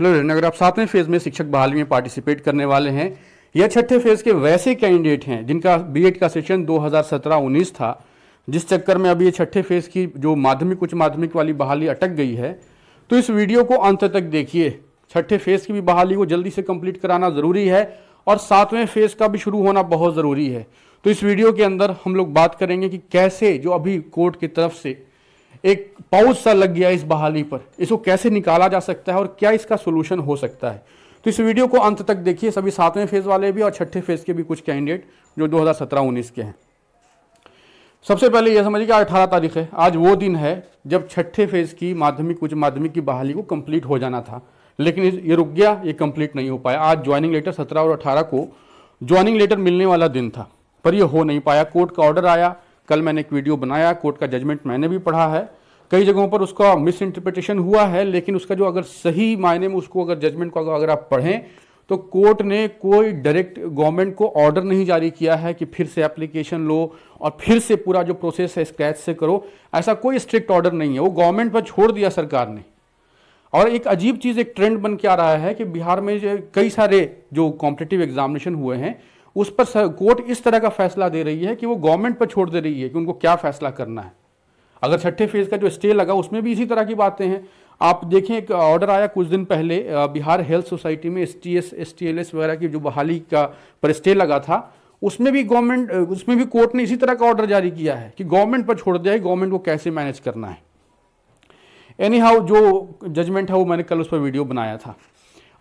hello अगर आप सातवें फेज में शिक्षक बहाली में पार्टिसिपेट करने वाले हैं या छठे फेज के वैसे कैंडिडेट हैं जिनका बीएड का सेशन 2017-19 था जिस चक्कर में अभी ये छठे फेज की जो माध्यमिक उच्च माध्यमिक वाली बहाली अटक गई है तो इस वीडियो को अंत तक देखिए छठे फेज की भी बहाली को जल्दी से कंप्लीट कराना ज़रूरी है और सातवें फेज का भी शुरू होना बहुत ज़रूरी है तो इस वीडियो के अंदर हम लोग बात करेंगे कि कैसे जो अभी कोर्ट की तरफ से एक पाउच सा लग गया इस बहाली पर इसको कैसे निकाला जा सकता है और क्या इसका सोल्यूशन हो सकता है तो इस वीडियो को अंत तक देखिए सभी सातवें फेज़ वाले भी और छठे फेज़ के भी कुछ कैंडिडेट जो 2017-19 के हैं सबसे पहले यह समझिए कि अठारह तारीख है आज वो दिन है जब छठे फेज़ की माध्यमिक उच्च माध्यमिक की बहाली को कंप्लीट हो जाना था लेकिन ये रुक गया ये कंप्लीट नहीं हो पाया आज ज्वाइनिंग लेटर सत्रह और अठारह को ज्वाइनिंग लेटर मिलने वाला दिन था पर यह हो नहीं पाया कोर्ट का ऑर्डर आया कल मैंने एक वीडियो बनाया कोर्ट का जजमेंट मैंने भी पढ़ा है कई जगहों पर उसका मिस इंटरप्रिटेशन हुआ है लेकिन उसका जो अगर सही मायने में उसको अगर जजमेंट को अगर आप पढ़ें तो कोर्ट ने कोई डायरेक्ट गवर्नमेंट को ऑर्डर नहीं जारी किया है कि फिर से एप्लीकेशन लो और फिर से पूरा जो प्रोसेस है स्क्रैच से करो ऐसा कोई स्ट्रिक्ट ऑर्डर नहीं है वो गवर्नमेंट पर छोड़ दिया सरकार ने और एक अजीब चीज़ एक ट्रेंड बन के आ रहा है कि बिहार में जो कई सारे जो कॉम्पिटेटिव एग्जामिनेशन हुए हैं उस पर कोर्ट इस तरह का फैसला दे रही है कि वो गवर्नमेंट पर छोड़ दे रही है कि उनको क्या फैसला करना है अगर छठे फेज का जो स्टे लगा उसमें भी इसी तरह की बातें हैं आप देखें एक ऑर्डर आया कुछ दिन पहले बिहार हेल्थ सोसाइटी में एस टी वगैरह की जो बहाली का पर स्टे लगा था उसमें भी गवर्नमेंट उसमें भी कोर्ट ने इसी तरह का ऑर्डर जारी किया है कि गवर्नमेंट पर छोड़ दिया है गवर्नमेंट को कैसे मैनेज करना है एनी हाउ जो जजमेंट है वो मैंने कल उस पर वीडियो बनाया था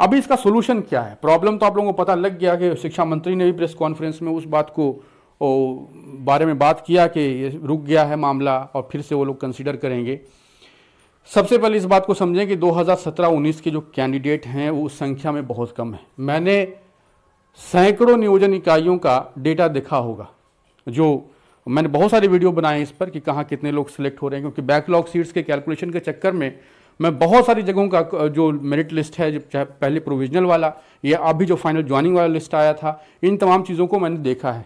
अभी इसका सोल्यूशन क्या है प्रॉब्लम तो आप लोगों को पता लग गया कि शिक्षा मंत्री ने भी प्रेस कॉन्फ्रेंस में उस बात को और बारे में बात किया कि ये रुक गया है मामला और फिर से वो लोग कंसिडर करेंगे सबसे पहले इस बात को समझें कि 2017-19 के जो कैंडिडेट हैं वो संख्या में बहुत कम है मैंने सैकड़ों नियोजन इकाइयों का डेटा देखा होगा जो मैंने बहुत सारे वीडियो बनाए इस पर कि कहाँ कितने लोग सिलेक्ट हो रहे हैं क्योंकि बैकलॉग सीट्स के कैलकुलेशन के चक्कर में मैं बहुत सारी जगहों का जो मेरिट लिस्ट है चाहे पहले प्रोविजनल वाला या अभी जो फाइनल ज्वाइनिंग वाला लिस्ट आया था इन तमाम चीज़ों को मैंने देखा है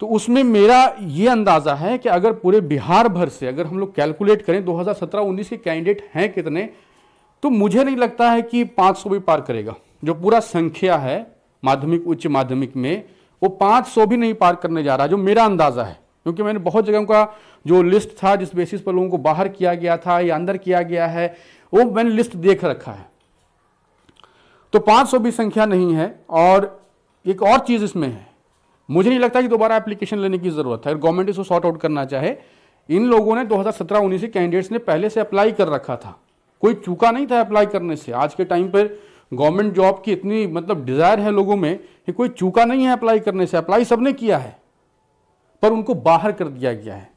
तो उसमें मेरा ये अंदाज़ा है कि अगर पूरे बिहार भर से अगर हम लोग कैलकुलेट करें 2017-19 के कैंडिडेट हैं कितने तो मुझे नहीं लगता है कि 500 भी पार करेगा जो पूरा संख्या है माध्यमिक उच्च माध्यमिक में वो 500 भी नहीं पार करने जा रहा जो मेरा अंदाज़ा है क्योंकि मैंने बहुत जगहों का जो लिस्ट था जिस बेसिस पर लोगों को बाहर किया गया था या अंदर किया गया है वो मैंने लिस्ट देख रखा है तो 500 भी संख्या नहीं है और एक और चीज़ इसमें है मुझे नहीं लगता कि दोबारा एप्लीकेशन लेने की ज़रूरत है गवर्नमेंट इसको सॉर्ट आउट करना चाहे इन लोगों ने 2017-19 के कैंडिडेट्स ने पहले से अप्लाई कर रखा था कोई चूका नहीं था अप्लाई करने से आज के टाइम पर गवर्नमेंट जॉब की इतनी मतलब डिज़ायर है लोगों में कि कोई चूका नहीं है अप्लाई करने से अप्लाई सबने किया है पर उनको बाहर कर दिया गया है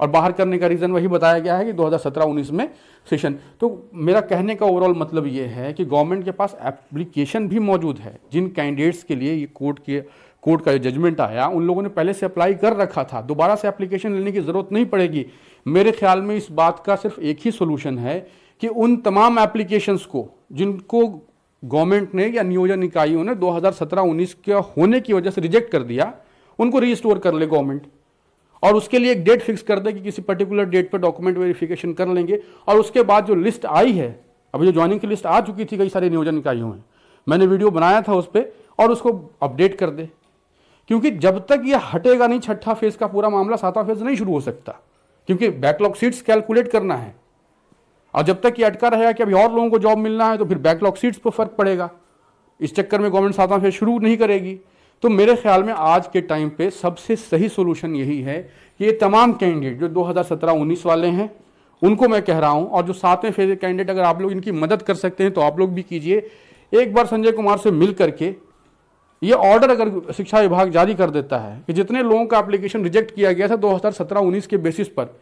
और बाहर करने का रीज़न वही बताया गया है कि 2017-19 में सेशन तो मेरा कहने का ओवरऑल मतलब ये है कि गवर्नमेंट के पास एप्लीकेशन भी मौजूद है जिन कैंडिडेट्स के लिए ये कोर्ट के कोर्ट का जो जजमेंट आया उन लोगों ने पहले से अप्लाई कर रखा था दोबारा से एप्लीकेशन लेने की ज़रूरत नहीं पड़ेगी मेरे ख्याल में इस बात का सिर्फ एक ही सोल्यूशन है कि उन तमाम एप्लीकेशंस को जिनको गवर्नमेंट ने या नियोजन इकाइयों ने 2017-19 के होने की वजह से रिजेक्ट कर दिया उनको रिस्टोर कर ले गवर्नमेंट और उसके लिए एक डेट फिक्स कर दे कि किसी पर्टिकुलर डेट पर डॉक्यूमेंट वेरिफिकेशन कर लेंगे और उसके बाद जो लिस्ट आई है अभी जो ज्वाइनिंग की लिस्ट आ चुकी थी कई सारे नियोजन इकाइयों में मैंने वीडियो बनाया था उस पर और उसको अपडेट कर दे क्योंकि जब तक ये हटेगा नहीं छठा फेज का पूरा मामला सातवां फेज नहीं शुरू हो सकता क्योंकि बैकलॉग सीट्स कैलकुलेट करना है और जब तक ये अटका रहेगा कि अभी और लोगों को जॉब मिलना है तो फिर बैकलॉग सीट्स पर फर्क पड़ेगा इस चक्कर में गवर्नमेंट सातवां फेज शुरू नहीं करेगी तो मेरे ख्याल में आज के टाइम पे सबसे सही सोल्यूशन यही है कि ये तमाम कैंडिडेट जो 2017-19 वाले हैं उनको मैं कह रहा हूँ और जो सातवें फेज कैंडिडेट अगर आप लोग इनकी मदद कर सकते हैं तो आप लोग भी कीजिए एक बार संजय कुमार से मिल करके ये ऑर्डर अगर शिक्षा विभाग जारी कर देता है कि जितने लोगों का एप्लीकेशन रिजेक्ट किया गया था 2017-19 के बेसिस पर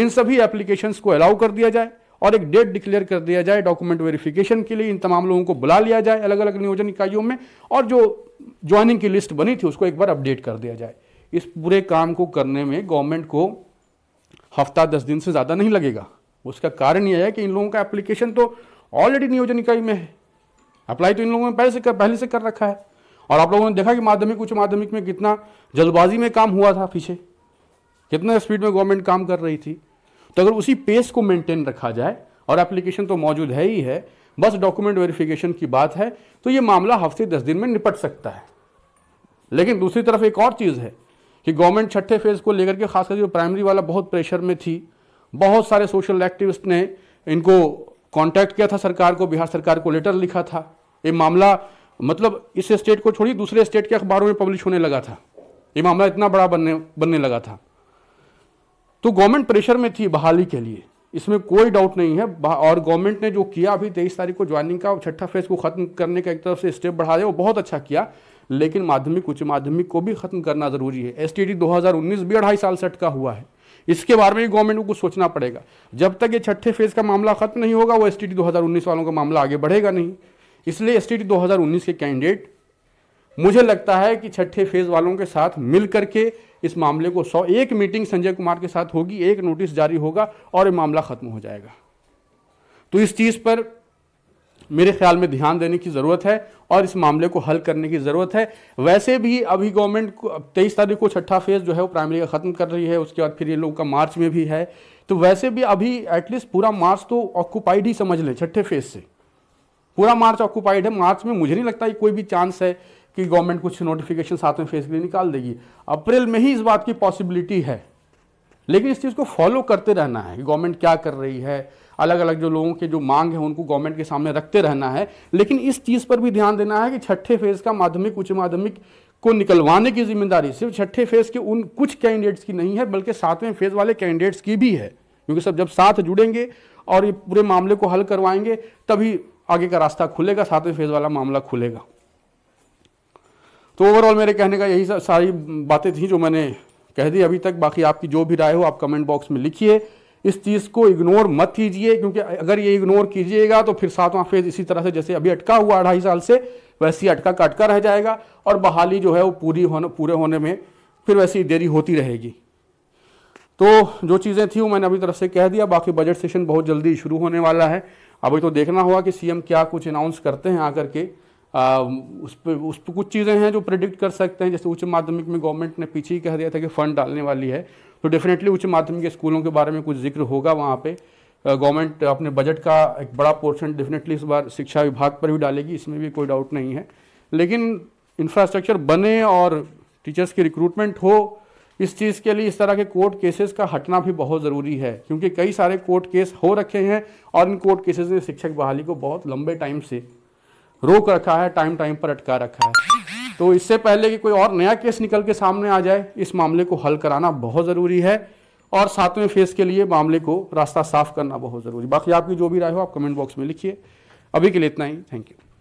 इन सभी एप्लीकेशंस को अलाउ कर दिया जाए और एक डेट डिक्लेयर कर दिया जाए डॉक्यूमेंट वेरिफिकेशन के लिए इन तमाम लोगों को बुला लिया जाए अलग अलग नियोजन इकाइयों में और जो ज्वाइनिंग की लिस्ट बनी थी उसको एक बार अपडेट कर दिया जाए इस पूरे काम को करने में गवर्नमेंट को हफ्ता दस दिन से ज़्यादा नहीं लगेगा उसका कारण यह है कि इन लोगों का एप्लीकेशन तो ऑलरेडी नियोजन इकाई में है अप्लाई तो इन लोगों ने पहले से कर पहले से कर रखा है और आप लोगों ने देखा कि माध्यमिक उच्च माध्यमिक में कितना जल्दबाजी में काम हुआ था पीछे कितना स्पीड में गवर्नमेंट काम कर रही थी तो अगर उसी पेस को मेंटेन रखा जाए और एप्लीकेशन तो मौजूद है ही है बस डॉक्यूमेंट वेरिफिकेशन की बात है तो ये मामला हफ्ते दस दिन में निपट सकता है लेकिन दूसरी तरफ एक और चीज़ है कि गवर्नमेंट छठे फेज़ को लेकर के खासकर जो प्राइमरी वाला बहुत प्रेशर में थी बहुत सारे सोशल एक्टिविस्ट ने इनको कांटेक्ट किया था सरकार को बिहार सरकार को लेटर लिखा था ये मामला मतलब इस स्टेट को छोड़िए दूसरे स्टेट के अखबारों में पब्लिश होने लगा था ये मामला इतना बड़ा बनने बनने लगा था तो गवर्नमेंट प्रेशर में थी बहाली के लिए इसमें कोई डाउट नहीं है और गवर्नमेंट ने जो किया अभी तेईस तारीख को ज्वाइनिंग का छठा फेज को खत्म करने का एक तरफ से स्टेप बढ़ा दिया वो बहुत अच्छा किया लेकिन माध्यमिक उच्च माध्यमिक को भी खत्म करना जरूरी है एस टी 2019 भी अढ़ाई साल से अटका हुआ है इसके बारे में भी गवर्नमेंट को कुछ सोचना पड़ेगा जब तक ये छठे फेज का मामला खत्म नहीं होगा वो एस टी वालों का मामला आगे बढ़ेगा नहीं इसलिए एस 2019 के कैंडिडेट मुझे लगता है कि छठे फेज वालों के साथ मिल करके इस मामले को सौ एक मीटिंग संजय कुमार के साथ होगी एक नोटिस जारी होगा और ये मामला ख़त्म हो जाएगा तो इस चीज़ पर मेरे ख्याल में ध्यान देने की ज़रूरत है और इस मामले को हल करने की ज़रूरत है वैसे भी अभी गवर्नमेंट को तेईस तारीख को छठा फेज़ जो है वो प्राइमरी का ख़त्म कर रही है उसके बाद फिर ये लोगों का मार्च में भी है तो वैसे भी अभी एटलीस्ट पूरा मार्च तो ऑक्यूपाइड ही समझ लें छठे फेज़ से पूरा मार्च ऑक्यूपाइड है मार्च में मुझे नहीं लगता कि कोई भी चांस है कि गवर्नमेंट कुछ नोटिफिकेशन साथ में फेस के लिए निकाल देगी अप्रैल में ही इस बात की पॉसिबिलिटी है लेकिन इस चीज़ को फॉलो करते रहना है कि गवर्नमेंट क्या कर रही है अलग अलग जो लोगों के जो मांग है उनको गवर्नमेंट के सामने रखते रहना है लेकिन इस चीज़ पर भी ध्यान देना है कि छठे फेज़ का माध्यमिक उच्च माध्यमिक को निकलवाने की जिम्मेदारी सिर्फ छठे फेज़ के उन कुछ कैंडिडेट्स की नहीं है बल्कि सातवें फेज़ वाले कैंडिडेट्स की भी है क्योंकि सब जब साथ जुड़ेंगे और ये पूरे मामले को हल करवाएंगे तभी आगे का रास्ता खुलेगा सातवें फेज़ वाला मामला खुलेगा तो ओवरऑल मेरे कहने का यही सारी बातें थी जो मैंने कह दी अभी तक बाकी आपकी जो भी राय हो आप कमेंट बॉक्स में लिखिए इस चीज़ को इग्नोर मत कीजिए क्योंकि अगर ये इग्नोर कीजिएगा तो फिर सातवां फेज इसी तरह से जैसे अभी अटका हुआ अढ़ाई साल से वैसे ही अटका का अटका रह जाएगा और बहाली जो है वो पूरी होने पूरे होने में फिर वैसे ही देरी होती रहेगी तो जो चीज़ें थी वो मैंने अभी तरफ से कह दिया बाकी बजट सेशन बहुत जल्दी शुरू होने वाला है अभी तो देखना होगा कि सीएम क्या कुछ अनाउंस करते हैं आकर के उस पर उस पर कुछ चीज़ें हैं जो प्रिडिक्ट कर सकते हैं जैसे उच्च माध्यमिक में गवर्नमेंट ने पीछे ही कह दिया था कि फ़ंड डालने वाली है तो डेफिनेटली उच्च माध्यमिक स्कूलों के बारे में कुछ जिक्र होगा वहाँ पर गवर्नमेंट अपने बजट का एक बड़ा पोर्शन डेफिनेटली इस बार शिक्षा विभाग पर भी डालेगी इसमें भी कोई डाउट नहीं है लेकिन इंफ्रास्ट्रक्चर बने और टीचर्स की रिक्रूटमेंट हो इस चीज़ के लिए इस तरह के कोर्ट केसेस का हटना भी बहुत ज़रूरी है क्योंकि कई सारे कोर्ट केस हो रखे हैं और इन कोर्ट केसेस ने शिक्षक बहाली को बहुत लंबे टाइम से रोक रखा है टाइम टाइम पर अटका रखा है तो इससे पहले कि कोई और नया केस निकल के सामने आ जाए इस मामले को हल कराना बहुत ज़रूरी है और सातवें फेज़ के लिए मामले को रास्ता साफ करना बहुत ज़रूरी बाकी आपकी जो भी राय हो आप कमेंट बॉक्स में लिखिए अभी के लिए इतना ही थैंक यू